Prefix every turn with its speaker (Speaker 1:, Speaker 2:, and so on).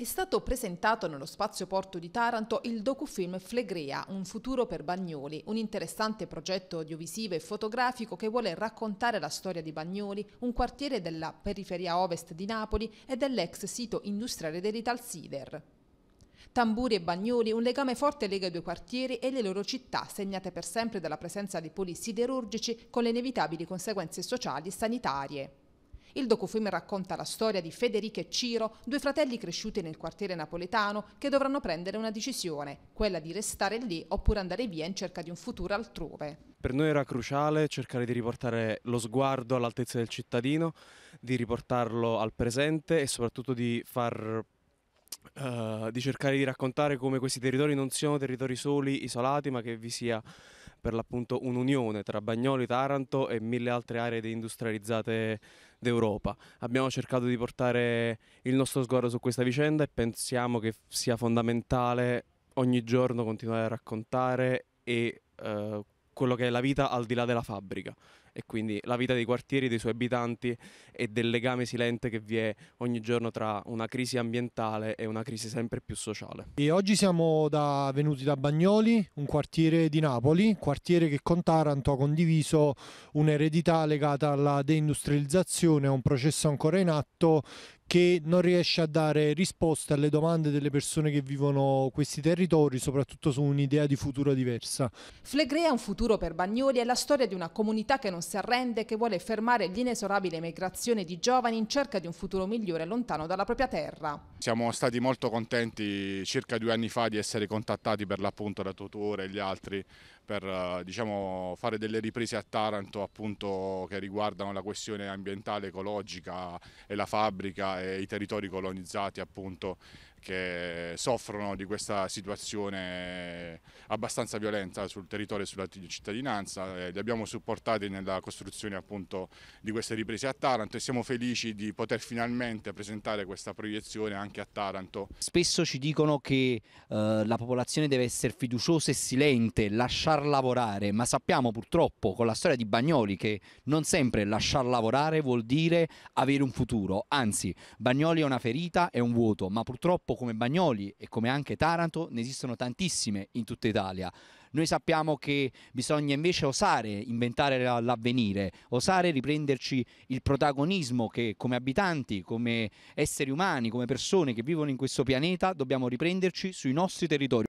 Speaker 1: È stato presentato nello spazio porto di Taranto il docufilm Flegrea, un futuro per Bagnoli, un interessante progetto audiovisivo e fotografico che vuole raccontare la storia di Bagnoli, un quartiere della periferia ovest di Napoli e dell'ex sito industriale dell'Italsider. Tamburi e Bagnoli, un legame forte lega i due quartieri e le loro città, segnate per sempre dalla presenza di poli siderurgici con le inevitabili conseguenze sociali e sanitarie. Il docufilm racconta la storia di Federica e Ciro, due fratelli cresciuti nel quartiere napoletano che dovranno prendere una decisione, quella di restare lì oppure andare via in cerca di un futuro altrove.
Speaker 2: Per noi era cruciale cercare di riportare lo sguardo all'altezza del cittadino, di riportarlo al presente e soprattutto di far Uh, di cercare di raccontare come questi territori non siano territori soli, isolati, ma che vi sia per l'appunto un'unione tra Bagnoli, Taranto e mille altre aree deindustrializzate d'Europa. Abbiamo cercato di portare il nostro sguardo su questa vicenda e pensiamo che sia fondamentale ogni giorno continuare a raccontare e eh, quello che è la vita al di là della fabbrica e quindi la vita dei quartieri, dei suoi abitanti e del legame silente che vi è ogni giorno tra una crisi ambientale e una crisi sempre più sociale.
Speaker 3: E oggi siamo da, venuti da Bagnoli, un quartiere di Napoli, quartiere che con Taranto ha condiviso un'eredità legata alla deindustrializzazione, a un processo ancora in atto che non riesce a dare risposte alle domande delle persone che vivono questi territori, soprattutto su un'idea di futuro diversa.
Speaker 1: Flegrea un futuro per Bagnoli è la storia di una comunità che non si arrende e che vuole fermare l'inesorabile emigrazione di giovani in cerca di un futuro migliore lontano dalla propria terra.
Speaker 4: Siamo stati molto contenti circa due anni fa di essere contattati per l'appunto da Totore e gli altri per eh, diciamo, fare delle riprese a Taranto appunto, che riguardano la questione ambientale, ecologica e la fabbrica e i territori colonizzati appunto, che soffrono di questa situazione abbastanza violenta sul territorio e sulla cittadinanza. Eh, li abbiamo supportati nella costruzione appunto, di queste riprese a Taranto e siamo felici di poter finalmente presentare questa proiezione anche a Taranto.
Speaker 5: Spesso ci dicono che eh, la popolazione deve essere fiduciosa e silente, lasciare lasciar lavorare, ma sappiamo purtroppo con la storia di Bagnoli che non sempre lasciar lavorare vuol dire avere un futuro, anzi Bagnoli è una ferita, è un vuoto, ma purtroppo come Bagnoli e come anche Taranto ne esistono tantissime in tutta Italia. Noi sappiamo che bisogna invece osare inventare l'avvenire, osare riprenderci il protagonismo che come abitanti, come esseri umani, come persone che vivono in questo pianeta dobbiamo riprenderci sui nostri territori.